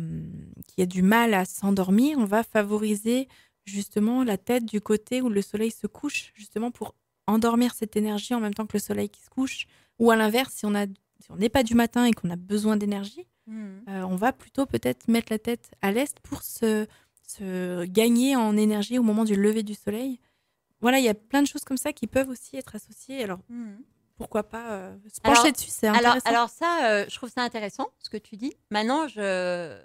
Speaker 2: qui a du mal à s'endormir, on va favoriser justement la tête du côté où le soleil se couche, justement pour endormir cette énergie en même temps que le soleil qui se couche. Ou à l'inverse, si on n'est pas du matin et qu'on a besoin d'énergie, hmm. euh, on va plutôt peut-être mettre la tête à l'est pour se, gagner en énergie au moment du lever du soleil. Voilà, il y a plein de choses comme ça qui peuvent aussi être associées. Alors, hmm pourquoi pas euh, se pencher dessus, c'est intéressant. Alors, alors
Speaker 1: ça, euh, je trouve ça intéressant, ce que tu dis. Maintenant, je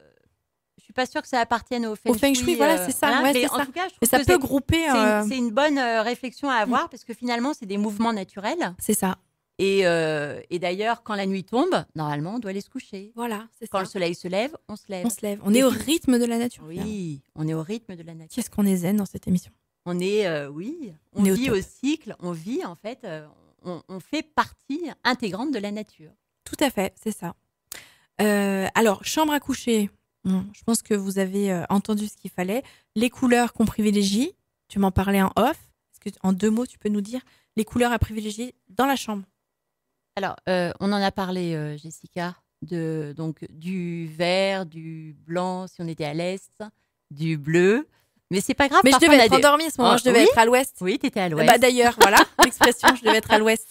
Speaker 1: je suis pas sûre que ça appartienne au feng, au feng shui. voilà, euh, c'est ça. mais en tout cas, je trouve que peut C'est euh, une, bonne réflexion à avoir mm. parce que finalement, c'est des mouvements naturels. C'est ça. Et, et d'ailleurs, quand la nuit tombe, normalement, on doit aller se coucher. Voilà, c'est Quand le soleil se lève, on se lève. On se lève. On, est, au rythme de la nature. Oui, on est au rythme de la nature.
Speaker 2: Qu'est-ce qu'on est zen dans cette émission
Speaker 1: On est, oui, on, vit au, cycle, on vit en fait, on, fait
Speaker 2: partie intégrante de la nature. Tout à fait, c'est ça. Euh, alors, chambre à coucher, je pense que vous avez euh, entendu ce qu'il fallait. Les couleurs qu'on privilégie, tu m'en parlais en off. est que, en deux mots, tu peux nous dire les couleurs à privilégier dans la chambre
Speaker 1: Alors, euh, on en a parlé, Jessica, donc, du vert, du blanc, si on était à l'est, du bleu. Mais c'est pas grave. Mais je devais être endormie à ce moment, je ah, devais être à l'ouest. Oui, t'étais à bah, l'ouest. Bah d'ailleurs,
Speaker 2: voilà l'expression, je devais être à l'ouest.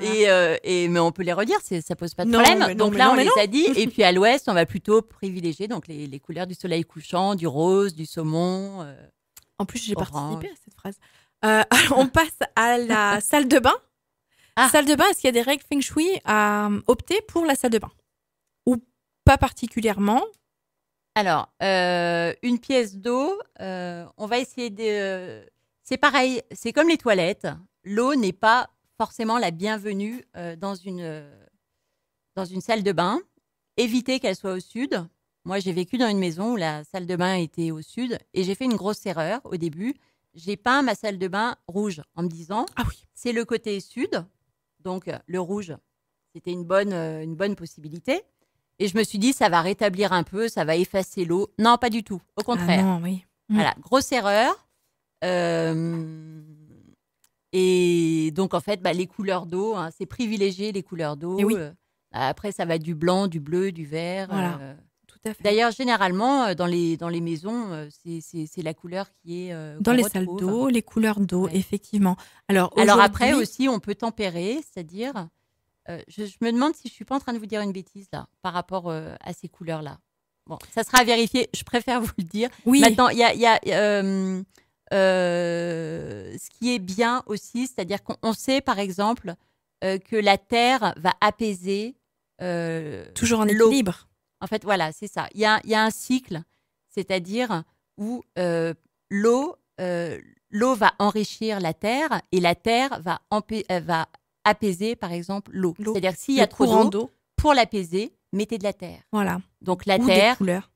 Speaker 1: Et, euh, et, mais on peut les redire, ça pose pas de problème. donc là, on les a dit. Et
Speaker 2: puis à l'ouest, on va
Speaker 1: plutôt privilégier donc les, les, couleurs du soleil couchant, du rose, du saumon. Euh, en
Speaker 2: plus, j'ai participé à cette phrase. Euh, on passe à la salle de bain. Ah. Salle de bain, est-ce qu'il y a des règles feng shui à opter pour la salle de bain Ou pas particulièrement alors, euh, une pièce d'eau, euh, on va essayer
Speaker 1: de... Euh, c'est pareil, c'est comme les toilettes. L'eau n'est pas forcément la bienvenue dans, une, salle de bain. Évitez qu'elle soit au sud. Moi, j'ai vécu dans une maison où la salle de bain était au sud et j'ai fait une grosse erreur au début. J'ai peint ma salle de bain rouge en me disant Ah oui. c'est le côté sud, donc le rouge, c'était une bonne possibilité. Et je me suis dit, ça va rétablir un peu, ça va effacer l'eau. Non, pas du tout. Au ah contraire. non, oui. Mm. Voilà, grosse erreur. Euh, et donc, en fait, bah, les couleurs d'eau, hein, c'est privilégié les couleurs d'eau. Oui. Euh, après, ça va du blanc, du bleu, du vert. Voilà. Euh. tout à fait. D'ailleurs, généralement, dans les, dans les maisons, c'est la couleur qui est. dans les salles
Speaker 2: d'eau, les couleurs d'eau, effectivement. Alors, Alors après aussi,
Speaker 1: on peut tempérer, c'est-à-dire euh, je, me demande si je suis pas en train de vous dire une bêtise là, par rapport euh, à ces couleurs là. Bon, ça sera à vérifier. Je préfère vous le dire. Oui. Maintenant, il y a, euh, ce qui est bien aussi, c'est-à-dire qu'on sait par exemple que la terre va apaiser. Toujours en équilibre. En fait, voilà, c'est ça. Il y a, un cycle, c'est-à-dire où l'eau l'eau va enrichir la terre et la terre va, va apaiser, par exemple, l'eau. C'est-à-dire s'il y a trop d'eau, pour l'apaiser, mettez de la terre. Voilà. Donc la ou terre. Des couleurs.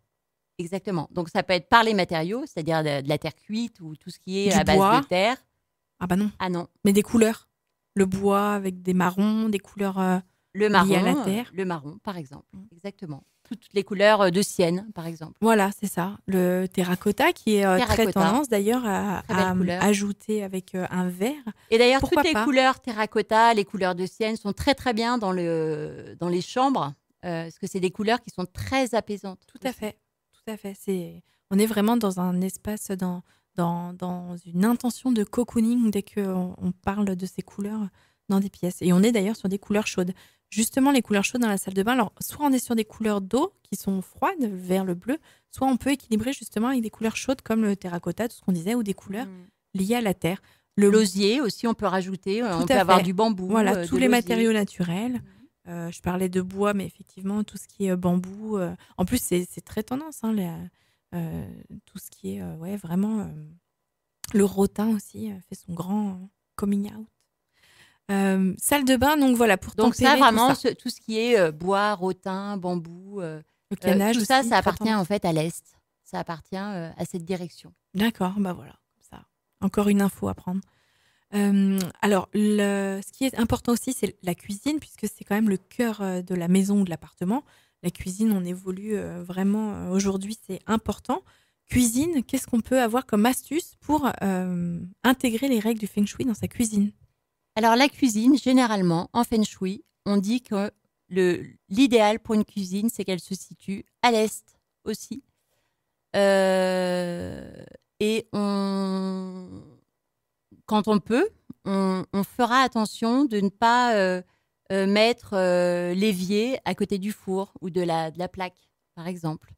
Speaker 1: Exactement. Donc ça peut être par les matériaux, c'est-à-dire de, la terre cuite ou
Speaker 2: tout ce qui est à base de terre. Ah bah non. Ah non. Mais des couleurs. Le bois avec des marrons, des couleurs euh, le marron, liées à la euh, terre.
Speaker 1: Le marron, par exemple. Mm. Exactement
Speaker 2: toutes les couleurs euh, de Sienne, par exemple. Voilà, c'est ça. Le terracotta qui est euh, très tendance d'ailleurs à, euh, ajouter avec un vert. Et d'ailleurs, toutes les couleurs terracotta, les couleurs
Speaker 1: de Sienne sont très très bien dans, le, dans les chambres parce que c'est des couleurs qui sont très
Speaker 2: apaisantes. Tout à fait, tout à fait. C'est, on est vraiment dans un espace, dans, dans, une intention de cocooning dès qu'on on parle de ces couleurs dans des pièces. Et on est d'ailleurs sur des couleurs chaudes justement les couleurs chaudes dans la salle de bain. Alors, soit on est sur des couleurs d'eau qui sont froides, vers le bleu, soit on peut équilibrer justement avec des couleurs chaudes comme le terracotta, tout ce qu'on disait, ou des couleurs mm. liées à la terre. Le losier aussi, on peut rajouter, euh, on peut avoir du bambou. Voilà, euh, tous les matériaux naturels. Mm. Euh, je parlais de bois, mais effectivement, tout ce qui est bambou. en plus, c'est très tendance, hein, tout ce qui est ouais, vraiment. le rotin aussi fait son grand coming out. Euh, salle de bain, donc voilà, pour donc ça, vraiment, tout
Speaker 1: Ce, qui est euh, bois, rotin, bambou, euh, tout ça, ça appartient en fait à l'Est. Ça appartient à cette direction. D'accord, bah voilà,
Speaker 2: ça. Encore une info à prendre. alors, ce qui est important aussi, c'est la cuisine, puisque c'est quand même le cœur de la maison ou de l'appartement. La cuisine, on évolue vraiment aujourd'hui, c'est important. Cuisine, qu'est-ce qu'on peut avoir comme astuce pour intégrer les règles du feng shui dans sa cuisine alors la cuisine, généralement,
Speaker 1: en feng shui, on dit que l'idéal pour une cuisine, c'est qu'elle se situe à l'est aussi. Euh, et quand on peut, on, fera attention de ne pas euh, euh, mettre l'évier à côté du four ou de la plaque, par exemple.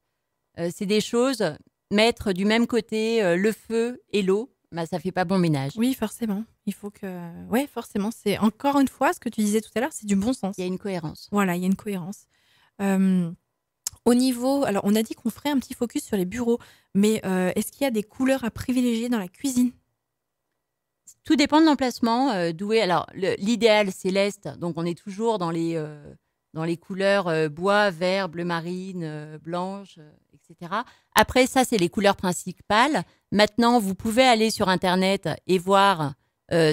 Speaker 1: c'est des choses, mettre du même côté le feu et
Speaker 2: l'eau, bah, ça fait pas bon ménage. Oui, forcément. Il faut que. Oui, forcément. C'est encore une fois ce que tu disais tout à l'heure, c'est du bon sens. Il y a une cohérence. Voilà, il y a une cohérence. Euh, au niveau. Alors, on a dit qu'on ferait un petit focus sur les bureaux, mais euh, est-ce qu'il y a des couleurs à privilégier dans la cuisine Tout dépend de l'emplacement. Euh, doué. Alors, l'idéal, c'est
Speaker 1: l'Est. Donc, on est toujours dans les dans les couleurs euh, bois, vert, bleu marine, euh, blanche, euh, etc. Après, ça, c'est les couleurs principales. Maintenant, vous pouvez aller sur Internet et voir,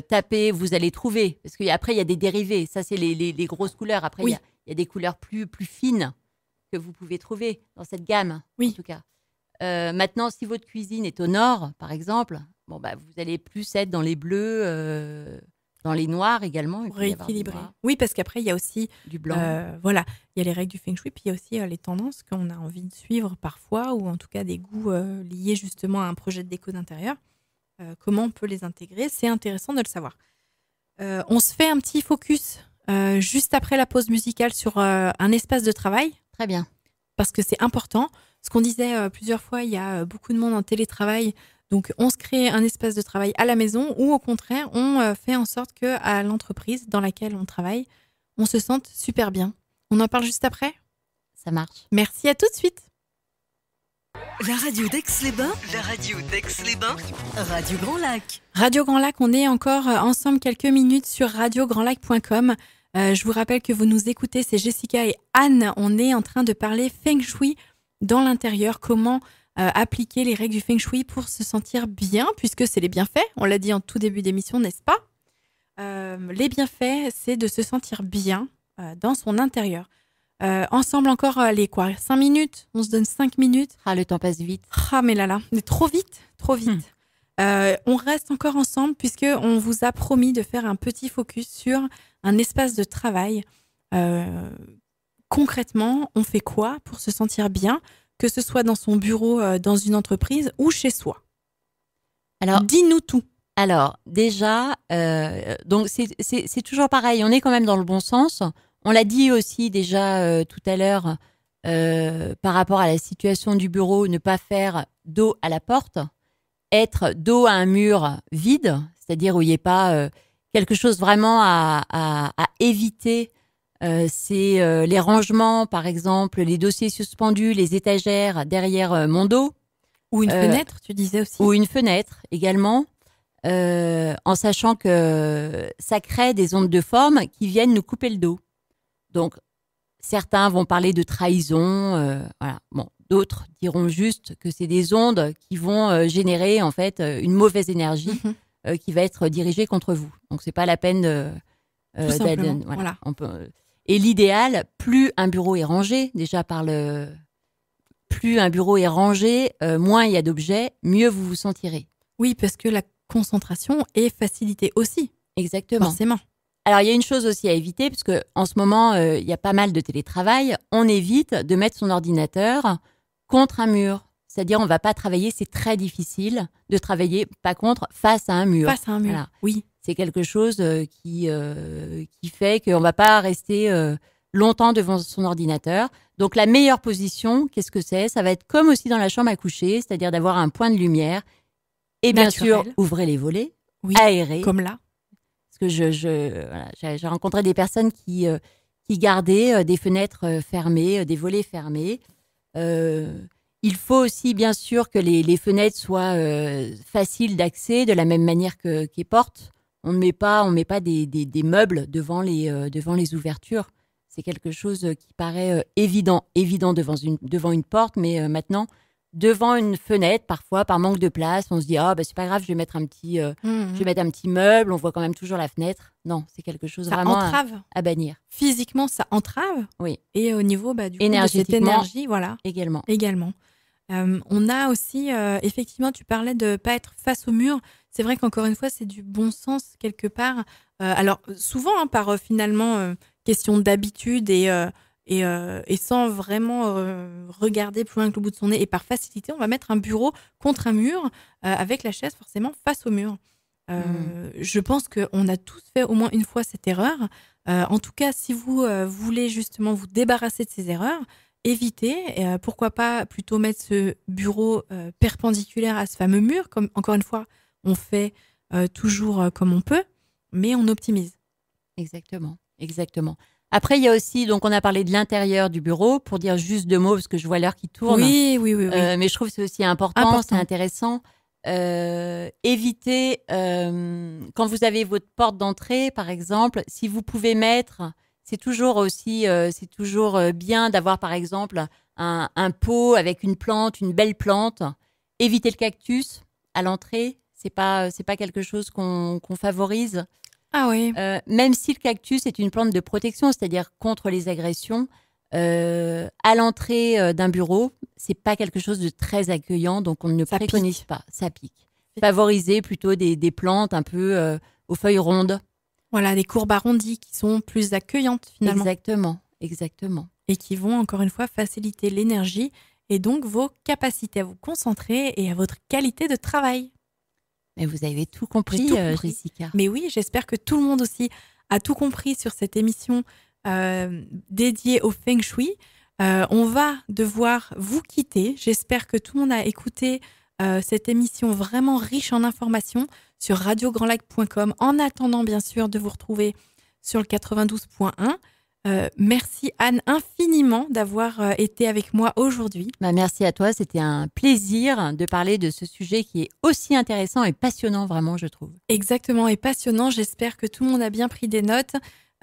Speaker 1: taper, vous allez trouver. Parce qu'après, il y a des dérivés. Ça, c'est les, grosses couleurs. Après, il y, a des couleurs plus, plus fines que vous pouvez trouver dans cette gamme, oui. en tout cas. maintenant, si votre cuisine est au nord, par exemple, bon, bah, vous allez plus être dans les bleus dans les noirs également. rééquilibré
Speaker 2: Oui, parce qu'après, il y a aussi. Du blanc. Euh, voilà, il y a les règles du feng shui, puis il y a aussi euh, les tendances qu'on a envie de suivre parfois, ou en tout cas des goûts euh, liés justement à un projet de déco d'intérieur. comment on peut les intégrer C'est intéressant de le savoir. on se fait un petit focus juste après la pause musicale sur un espace de travail. Très bien. Parce que c'est important. Ce qu'on disait plusieurs fois, il y a beaucoup de monde en télétravail. Donc, on se crée un espace de travail à la maison ou au contraire, on euh, fait en sorte que à l'entreprise dans laquelle on travaille, on se sente super bien. On en parle juste après Ça marche. Merci, à tout de suite. La radio d'Aix-les-Bains,
Speaker 1: la radio d'Aix-les-Bains, Radio
Speaker 2: Grand Lac. Radio Grand Lac, on est encore euh, ensemble quelques minutes sur radiograndlac.com. Euh, je vous rappelle que vous nous écoutez, c'est Jessica et Anne. On est en train de parler feng shui dans l'intérieur, comment euh, appliquer les règles du feng shui pour se sentir bien, puisque c'est les bienfaits. On l'a dit en tout début d'émission, n'est-ce pas euh, Les bienfaits, c'est de se sentir bien euh, dans son intérieur. ensemble encore, allez quoi 5 minutes On se donne 5 minutes Ah, le temps passe vite. Ah, mais là là, mais trop vite, trop vite. Hmm. on reste encore ensemble puisque on vous a promis de faire un petit focus sur un espace de travail concrètement, on fait quoi pour se sentir bien que ce soit dans son bureau, euh, dans une entreprise ou chez soi. Alors,
Speaker 1: dis-nous tout. Alors, déjà, euh, donc c'est toujours pareil, on est quand même dans le bon sens. On l'a dit aussi déjà euh, tout à l'heure par rapport à la situation du bureau, ne pas faire dos à la porte, être dos à un mur vide, c'est-à-dire où il n'y ait pas quelque chose vraiment à, à, à éviter euh, c'est euh, les rangements, par exemple, les dossiers suspendus, les étagères derrière euh, mon dos. Ou une fenêtre, tu disais aussi. Ou une fenêtre également, en sachant que ça crée des ondes de forme qui viennent nous couper le dos. Donc, certains vont parler de trahison, voilà. Bon, d'autres diront juste que c'est des ondes qui vont générer en fait une mauvaise énergie mhm. qui va être dirigée contre vous. Donc, c'est pas la peine. Tout On peut, et l'idéal, plus un bureau est rangé, déjà par le, plus un bureau est rangé, euh, moins il y a d'objets, mieux vous vous sentirez. Oui, parce que la concentration est facilitée aussi. Exactement. Forcément. Alors il y a une chose aussi à éviter, parce que en ce moment euh, il y a pas mal de télétravail, on évite de mettre son ordinateur contre un mur. C'est-à-dire, on ne va pas travailler, c'est très difficile de travailler, pas contre, face à un mur. Face à un mur, oui c'est quelque chose euh, qui, euh, qui fait qu'on ne va pas rester euh, longtemps devant son ordinateur. Donc la meilleure position, qu'est-ce que c'est Ça va être comme aussi dans la chambre à coucher, c'est-à-dire d'avoir un point de lumière.
Speaker 2: Et bien sûr,
Speaker 1: ouvrez les volets, oui, aérer. Comme là. Parce que je, je j'ai rencontré des personnes qui, qui gardaient des fenêtres fermées, des volets fermés. il faut aussi bien sûr que les, les fenêtres soient faciles d'accès, de la même manière que les portes on ne met pas, on met pas des, meubles devant les, euh, devant les ouvertures. C'est quelque chose euh, qui paraît euh, évident, évident devant une, devant une porte, mais maintenant, devant une fenêtre, parfois, par manque de place, on se dit, ah, oh, c'est pas grave, je vais mettre un petit, mmh, mmh. je vais mettre un petit meuble, on voit quand même toujours la fenêtre. Non, c'est quelque chose vraiment entrave. À, bannir. Physiquement,
Speaker 2: ça entrave. Oui. Et au niveau, bah, du coup, de cette énergie, voilà. Également. Également on a aussi, effectivement, tu parlais de ne pas être face au mur. C'est vrai qu'encore une fois, c'est du bon sens quelque part. alors souvent, hein, par finalement question d'habitude et, sans vraiment regarder plus loin que le bout de son nez et par facilité, on va mettre un bureau contre un mur avec la chaise forcément face au mur. Mmh. Je pense qu'on a tous fait au moins une fois cette erreur. en tout cas, si vous voulez justement vous débarrasser de ces erreurs, éviter. Et, euh, pourquoi pas plutôt mettre ce bureau euh, perpendiculaire à ce fameux mur, comme encore une fois, on fait euh, toujours comme on peut, mais on optimise. Exactement, exactement. Après,
Speaker 1: il y a aussi, donc on a parlé de l'intérieur du bureau, pour dire juste deux mots, parce que je vois l'heure qui tourne. Oui, oui, oui. mais je trouve que c'est aussi important, c'est intéressant. éviter quand vous avez votre porte d'entrée, par exemple, si vous pouvez mettre c'est toujours aussi, euh, c'est toujours euh, bien d'avoir par exemple un, pot avec une plante, une belle plante. Éviter le cactus à l'entrée, c'est pas, c'est pas quelque chose qu'on favorise. Ah oui. Euh, même si le cactus est une plante de protection, c'est-à-dire contre les agressions, à l'entrée d'un bureau, c'est pas quelque chose de très accueillant, donc on ne ça préconise pas. Ça pique. Favoriser plutôt des, plantes un peu aux feuilles rondes. Voilà, des courbes arrondies qui sont plus
Speaker 2: accueillantes finalement. Exactement, exactement. Et qui vont encore une fois faciliter l'énergie et donc vos capacités à vous concentrer et à votre qualité de travail. Mais vous avez tout euh, compris, Jessica. Mais oui, j'espère que tout le monde aussi a tout compris sur cette émission euh, dédiée au Feng Shui. Euh, on va devoir vous quitter. J'espère que tout le monde a écouté cette émission vraiment riche en informations sur radiograndlac.com. En attendant, bien sûr, de vous retrouver sur le 92.1. Euh, merci Anne infiniment d'avoir euh, été avec moi aujourd'hui. Bah, merci à toi, c'était un plaisir de
Speaker 1: parler de ce sujet qui est aussi intéressant et
Speaker 2: passionnant vraiment, je trouve. Exactement, et passionnant. J'espère que tout le monde a bien pris des notes.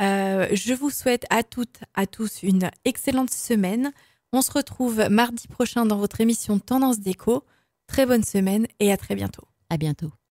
Speaker 2: Euh, je vous souhaite à toutes, à tous une excellente semaine. On se retrouve mardi prochain dans votre émission Tendance déco. Très bonne semaine et à très bientôt.
Speaker 1: À bientôt.